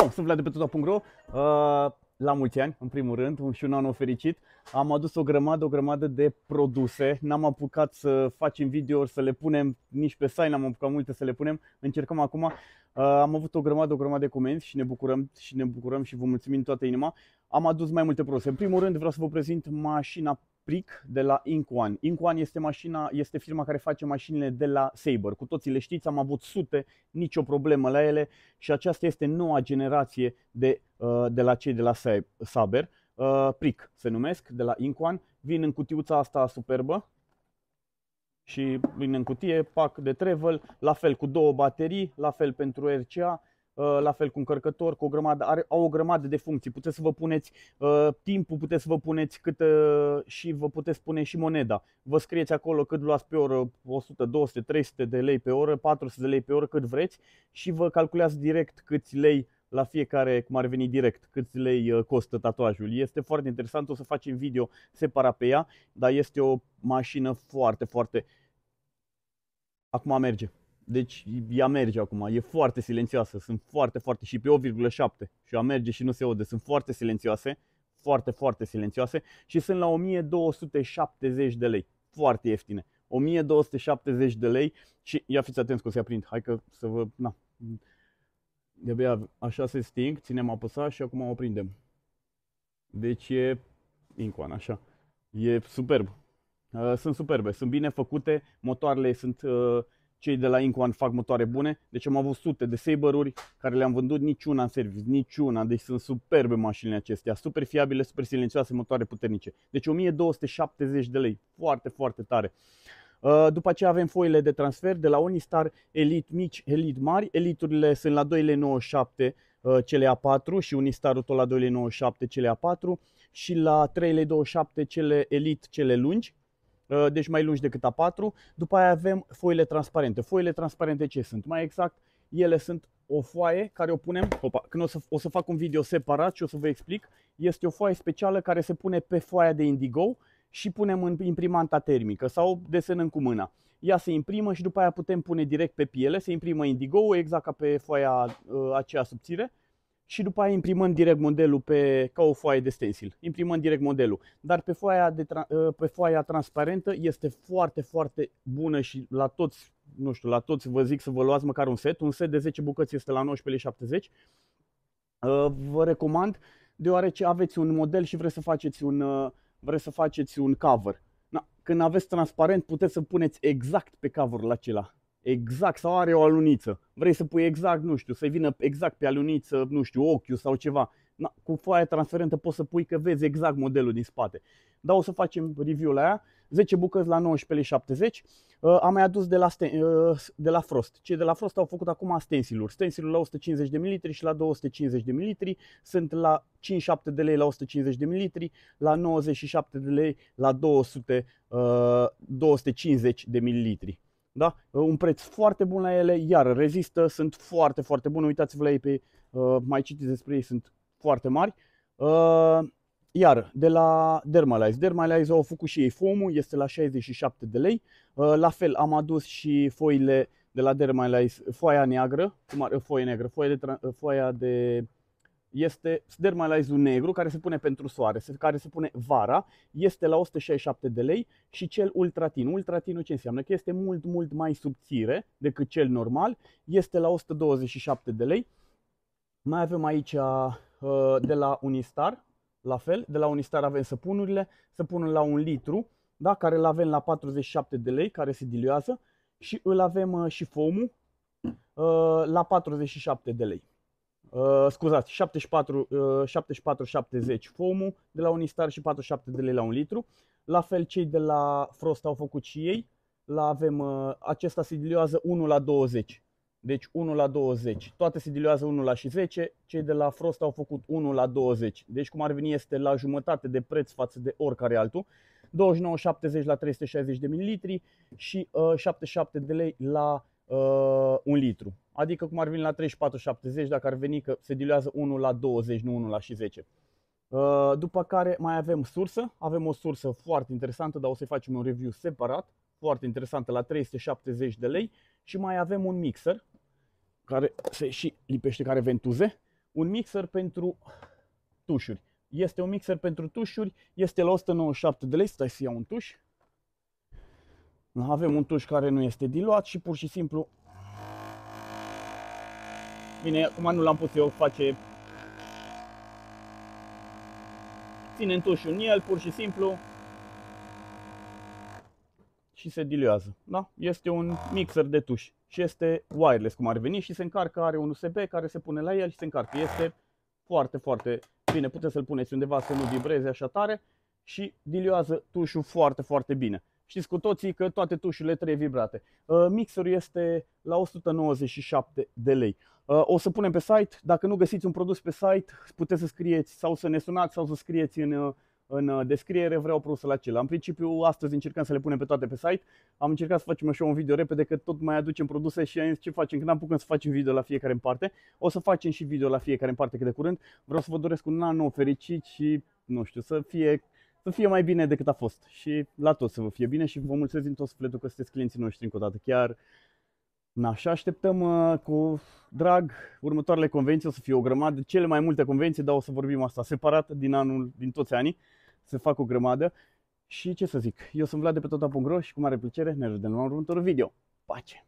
Ciao, sunt Vlad de pe tuta.ro uh, La mulți ani, în primul rând, un și un an fericit Am adus o grămadă, o grămadă de produse N-am apucat să facem video să le punem Nici pe site n-am apucat multe să le punem Încercăm acum uh, Am avut o grămadă, o grămadă de comenzi și ne bucurăm Și ne bucurăm și vă mulțumim toată inima Am adus mai multe produse În primul rând vreau să vă prezint mașina Pric de la Incoan. Incoan este, mașina, este firma care face mașinile de la Saber. Cu toții le știți, am avut sute, nicio problemă la ele și aceasta este noua generație de, uh, de la cei de la Saber. Uh, Pric se numesc, de la Incoan. Vin în cutiuța asta superbă și vin în cutie, pack de travel, la fel cu două baterii, la fel pentru RCA, Uh, la fel cu încărcător, cu o grămadă, are, au o grămadă de funcții. Puteți să vă puneți uh, timpul, puteți să vă puneți cât uh, și vă puteți pune și moneda. Vă scrieți acolo cât luați pe oră, 100, 200, 300 de lei pe oră, 400 de lei pe oră, cât vreți și vă calculează direct câți lei la fiecare, cum ar veni direct, câți lei uh, costă tatuajul. Este foarte interesant, o să facem video separat pe ea, dar este o mașină foarte, foarte... Acum merge. Deci ea merge acum, e foarte silențioasă, sunt foarte, foarte și pe 8,7 și ea merge și nu se aude, sunt foarte silențioase, foarte, foarte silențioase și sunt la 1270 de lei, foarte ieftine. 1270 de lei și ia fiți atenți că o să aprind, hai că să vă, na, de-abia așa se sting, ținem apăsat și acum o prindem. Deci e incoan, așa, e superb, sunt superbe, sunt bine făcute, motoarele sunt uh, cei de la Incoan fac motoare bune, deci am avut sute de Saber-uri care le-am vândut niciuna în service, niciuna, deci sunt superbe mașinile acestea, super fiabile, super silențioase, motoare puternice. Deci 1270 de lei, foarte, foarte tare. Uh, după aceea avem foile de transfer de la Unistar, Elite mici, Elite mari, eliturile sunt la 2,97 uh, cele A4 și Unistarul tot la 2,97 cele A4 și la 3,27 cele Elite cele lungi Uh, deci mai lungi decât A4. După aia avem foile transparente. Foile transparente ce sunt? Mai exact, ele sunt o foaie care o punem, opa, când o să, o să fac un video separat și o să vă explic, este o foaie specială care se pune pe foaia de indigo și punem în imprimanta termică sau desenăm cu mâna. Ea se imprimă și după aia putem pune direct pe piele, se imprimă indigo exact ca pe foaia uh, aceea subțire și după aia imprimăm direct modelul pe, ca o foaie de stencil. Imprimăm direct modelul. Dar pe foaia, de, ă, pe foaia transparentă este foarte, foarte bună și la toți, nu știu, la toți vă zic să vă luați măcar un set. Un set de 10 bucăți este la 19,70. Ă, vă recomand deoarece aveți un model și vreți să faceți un, ă, vreți să faceți un cover. când aveți transparent puteți să puneți exact pe cover cover-ul acela exact, sau are o aluniță. Vrei să pui exact, nu știu, să vină exact pe aluniță, nu știu, ochiul sau ceva. Na, cu foaia transferentă poți să pui că vezi exact modelul din spate. Dar o să facem review la aia. 10 bucăți la 19,70 uh, Am mai adus de la, uh, de la Frost. Cei de la Frost au făcut acum stensiluri. Stensilul la 150 de ml și la 250 de ml sunt la 57 de lei la 150 de ml, la 97 de lei la 200, 250 uh, de mililitri. Da? Un preț foarte bun la ele, iar rezistă, sunt foarte, foarte bune. Uitați-vă la ei pe, uh, mai citiți despre ei, sunt foarte mari. Uh, iar de la Dermalize. Dermalize au făcut și ei foam este la 67 de lei. Uh, la fel am adus și foile de la Dermalize, foaia neagră, cum ar, foaie neagră, foaia de, foaia de este sdermalizul negru care se pune pentru soare, care se pune vara, este la 167 de lei și cel ultratin. Ultratinul ce înseamnă? Că este mult, mult mai subțire decât cel normal, este la 127 de lei. Mai avem aici uh, de la Unistar, la fel, de la Unistar avem săpunurile, săpunul la un litru, da? care îl avem la 47 de lei, care se diluează și îl avem uh, și fomul uh, la 47 de lei. Uh, scuzați, 74, uh, 70 fomul de la Unistar și 47 de lei la un litru. La fel cei de la Frost au făcut și ei. La avem, uh, acesta se diluează 1 la 20. Deci 1 la 20. Toate se diluează 1 la și 10. Cei de la Frost au făcut 1 la 20. Deci cum ar veni este la jumătate de preț față de oricare altul. 29,70 la 360 de mililitri și uh, 77 de lei la uh, un litru. Adică cum ar veni la 34,70, dacă ar veni că se diluează 1 la 20, nu 1 la și 10. Uh, după care mai avem sursă, avem o sursă foarte interesantă, dar o să facem un review separat, foarte interesantă, la 370 de lei și mai avem un mixer care se și lipește, care ventuze, un mixer pentru tușuri. Este un mixer pentru tușuri, este la 197 de lei, stai să iau un tuș, avem un tuș care nu este diluat și pur și simplu... Bine, acum nu l-am pus eu, face... Ținem tușul în el, pur și simplu. Și se diluează. Da? Este un mixer de tuș și este wireless, cum ar veni, și se încarcă, are un USB care se pune la el și se încarcă. Este foarte, foarte bine. Puteți să-l puneți undeva să nu vibreze așa tare și diluează tușul foarte, foarte bine. Știți cu toții că toate tușurile trei vibrate. Uh, mixerul este la 197 de lei. Uh, o să punem pe site, dacă nu găsiți un produs pe site, puteți să scrieți sau să ne sunați sau să scrieți în, uh, în descriere, vreau produsul acela. În principiu, astăzi încercăm să le punem pe toate pe site. Am încercat să facem așa un video repede, că tot mai aducem produse și ce facem? Când putut să facem video la fiecare în parte, o să facem și video la fiecare în parte cât de curând. Vreau să vă doresc un an nou fericit și, nu știu, să fie să fie mai bine decât a fost și la toți să vă fie bine și vă mulțumesc din tot sufletul că sunteți clienții noștri încă o dată. Chiar Na, și așteptăm uh, cu drag următoarele convenții, o să fie o grămadă, cele mai multe convenții, dar o să vorbim asta separat din anul, din toți anii, se fac o grămadă. Și ce să zic, eu sunt Vlad de pe tot.ro și cu mare plăcere ne vedem la următorul video. Pace!